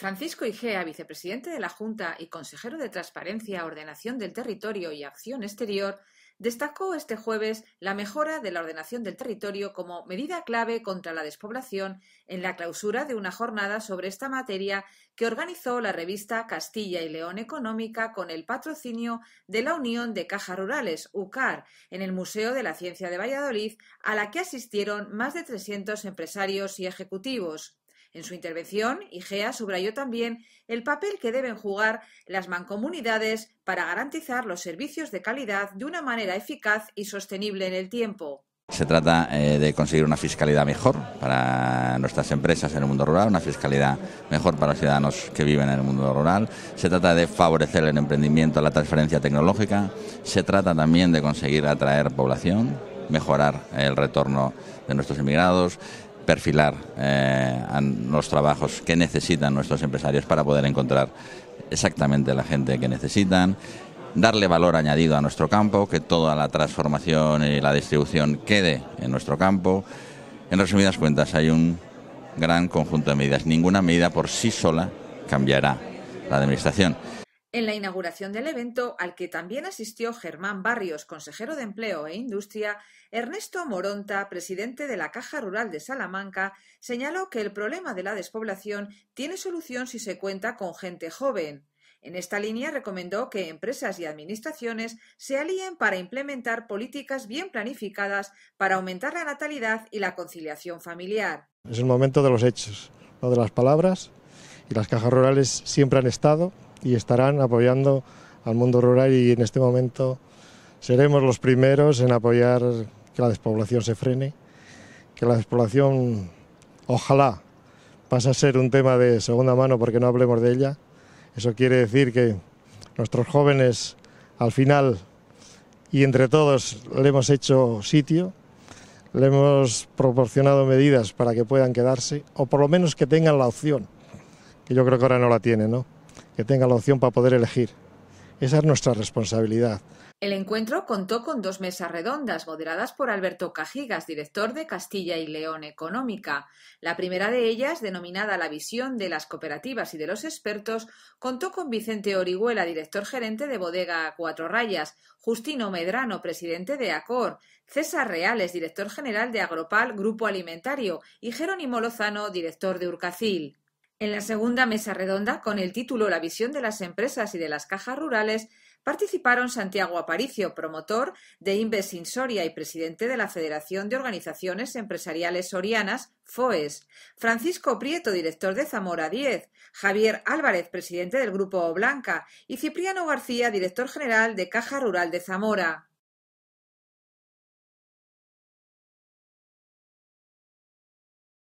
Francisco Igea, vicepresidente de la Junta y consejero de Transparencia, Ordenación del Territorio y Acción Exterior, destacó este jueves la mejora de la ordenación del territorio como medida clave contra la despoblación en la clausura de una jornada sobre esta materia que organizó la revista Castilla y León Económica con el patrocinio de la Unión de Cajas Rurales, UCAR, en el Museo de la Ciencia de Valladolid, a la que asistieron más de 300 empresarios y ejecutivos. En su intervención, IGEA subrayó también el papel que deben jugar las mancomunidades para garantizar los servicios de calidad de una manera eficaz y sostenible en el tiempo. Se trata eh, de conseguir una fiscalidad mejor para nuestras empresas en el mundo rural, una fiscalidad mejor para los ciudadanos que viven en el mundo rural. Se trata de favorecer el emprendimiento, la transferencia tecnológica. Se trata también de conseguir atraer población, mejorar el retorno de nuestros emigrados, perfilar eh, los trabajos que necesitan nuestros empresarios para poder encontrar exactamente la gente que necesitan, darle valor añadido a nuestro campo, que toda la transformación y la distribución quede en nuestro campo. En resumidas cuentas, hay un gran conjunto de medidas. Ninguna medida por sí sola cambiará la administración. En la inauguración del evento, al que también asistió Germán Barrios, consejero de Empleo e Industria, Ernesto Moronta, presidente de la Caja Rural de Salamanca, señaló que el problema de la despoblación tiene solución si se cuenta con gente joven. En esta línea recomendó que empresas y administraciones se alíen para implementar políticas bien planificadas para aumentar la natalidad y la conciliación familiar. Es el momento de los hechos, no de las palabras, y las cajas rurales siempre han estado y estarán apoyando al mundo rural y en este momento seremos los primeros en apoyar que la despoblación se frene, que la despoblación ojalá pase a ser un tema de segunda mano porque no hablemos de ella. Eso quiere decir que nuestros jóvenes al final y entre todos le hemos hecho sitio, le hemos proporcionado medidas para que puedan quedarse o por lo menos que tengan la opción, que yo creo que ahora no la tienen, ¿no? tenga la opción para poder elegir. Esa es nuestra responsabilidad. El encuentro contó con dos mesas redondas moderadas por Alberto Cajigas, director de Castilla y León Económica. La primera de ellas, denominada La visión de las cooperativas y de los expertos, contó con Vicente Orihuela, director gerente de Bodega Cuatro Rayas, Justino Medrano, presidente de ACOR, César Reales, director general de Agropal Grupo Alimentario y Jerónimo Lozano, director de Urcacil. En la segunda mesa redonda, con el título La visión de las empresas y de las cajas rurales, participaron Santiago Aparicio, promotor de Investin Soria y presidente de la Federación de Organizaciones Empresariales Sorianas, FOES, Francisco Prieto, director de Zamora 10, Javier Álvarez, presidente del Grupo Blanca, y Cipriano García, director general de Caja Rural de Zamora.